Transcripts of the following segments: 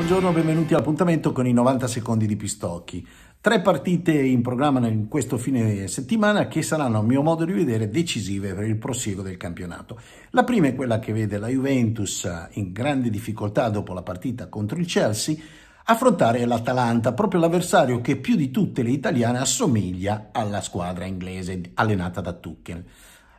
Buongiorno, benvenuti all'appuntamento con i 90 secondi di Pistocchi. Tre partite in programma in questo fine settimana che saranno, a mio modo di vedere, decisive per il prosieguo del campionato. La prima è quella che vede la Juventus in grande difficoltà dopo la partita contro il Chelsea affrontare l'Atalanta, proprio l'avversario che più di tutte le italiane assomiglia alla squadra inglese allenata da Tuchel.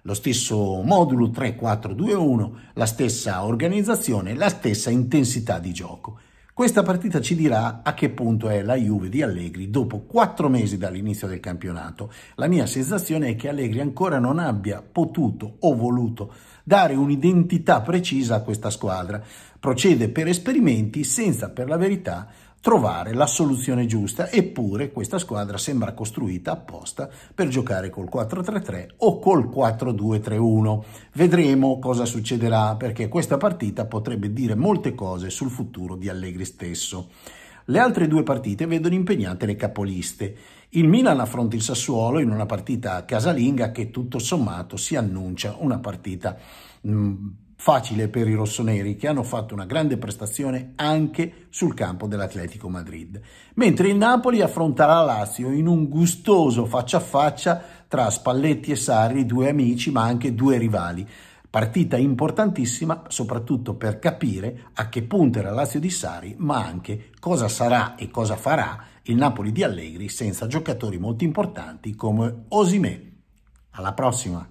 Lo stesso modulo 3-4-2-1, la stessa organizzazione, la stessa intensità di gioco. Questa partita ci dirà a che punto è la Juve di Allegri dopo quattro mesi dall'inizio del campionato. La mia sensazione è che Allegri ancora non abbia potuto o voluto dare un'identità precisa a questa squadra. Procede per esperimenti senza per la verità trovare la soluzione giusta, eppure questa squadra sembra costruita apposta per giocare col 4-3-3 o col 4-2-3-1. Vedremo cosa succederà perché questa partita potrebbe dire molte cose sul futuro di Allegri stesso. Le altre due partite vedono impegnate le capoliste. Il Milan affronta il Sassuolo in una partita casalinga che tutto sommato si annuncia una partita mh, mm, facile per i rossoneri che hanno fatto una grande prestazione anche sul campo dell'Atletico Madrid, mentre il Napoli affronterà Lazio in un gustoso faccia a faccia tra Spalletti e Sarri, due amici ma anche due rivali. Partita importantissima soprattutto per capire a che punto era Lazio di Sari, ma anche cosa sarà e cosa farà il Napoli di Allegri senza giocatori molto importanti come Osimè. Alla prossima!